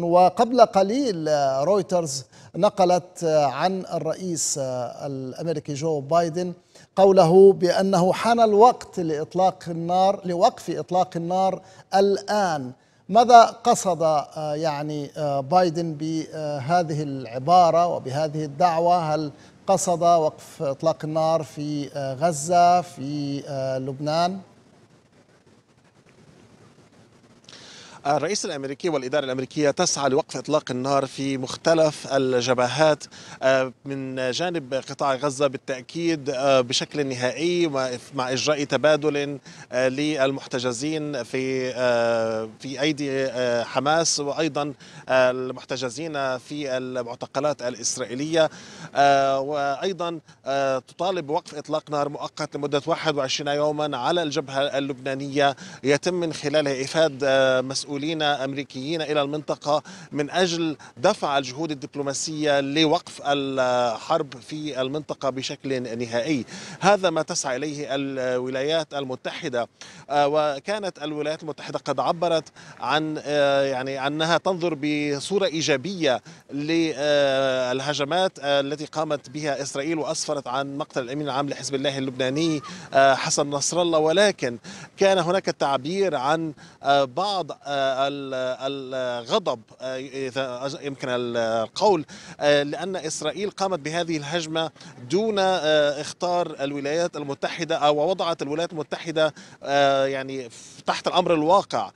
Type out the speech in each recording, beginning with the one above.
وقبل قليل آه، رويترز نقلت آه، عن الرئيس آه، الامريكي جو بايدن قوله بانه حان الوقت لاطلاق النار لوقف اطلاق النار الان ماذا قصد يعني بايدن بهذه العباره وبهذه الدعوه هل قصد وقف اطلاق النار في غزه في لبنان الرئيس الامريكي والاداره الامريكيه تسعى لوقف اطلاق النار في مختلف الجبهات آه، من جانب قطاع غزه بالتاكيد آه، بشكل نهائي مع اجراء تبادل آه، للمحتجزين في في ايدي حماس وايضا المحتجزين في المعتقلات الاسرائيليه وايضا تطالب بوقف اطلاق نار مؤقت لمده 21 يوما على الجبهه اللبنانيه يتم من خلاله افاد مسؤول مسؤولين أمريكيين إلى المنطقة من أجل دفع الجهود الدبلوماسية لوقف الحرب في المنطقة بشكل نهائي هذا ما تسعى إليه الولايات المتحدة آه، وكانت الولايات المتحدة قد عبرت عن آه، يعني أنها تنظر بصورة إيجابية للهجمات آه، التي قامت بها إسرائيل وأسفرت عن مقتل الأمين العام لحزب الله اللبناني حسن نصر الله ولكن كان هناك تعبير عن بعض الغضب آه، اذا يمكن القول آه، لان اسرائيل قامت بهذه الهجمه دون آه، اختار الولايات المتحده او وضعت الولايات المتحده يعني تحت الامر الواقع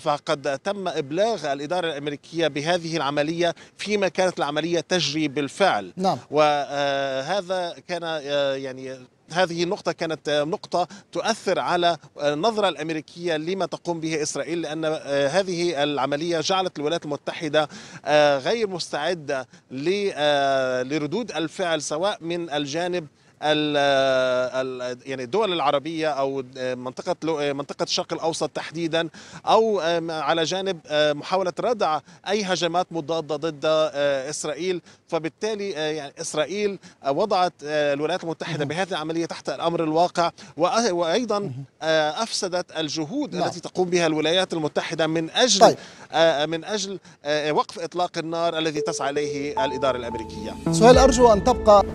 فقد تم ابلاغ الاداره الامريكيه بهذه العمليه فيما كانت العمليه تجري بالفعل نعم. وهذا كان يعني هذه النقطة كانت آه، نقطة تؤثر على آه، النظرة الأمريكية لما تقوم به إسرائيل لأن آه، هذه العملية جعلت الولايات المتحدة غير مستعدة لردود الفعل سواء من الجانب ال يعني الدول العربيه او منطقه منطقه الشرق الاوسط تحديدا او على جانب محاوله ردع اي هجمات مضاده ضد آه، اسرائيل فبالتالي آه، يعني اسرائيل آه، وضعت الولايات المتحده بهذه العمليه تحت الامر الواقع وايضا افسدت الجهود لا. نعم. التي تقوم بها الولايات المتحده من اجل طيب. من اجل وقف اطلاق النار الذي تسعى اليه الاداره الامريكيه. سؤال ارجو ان تبقى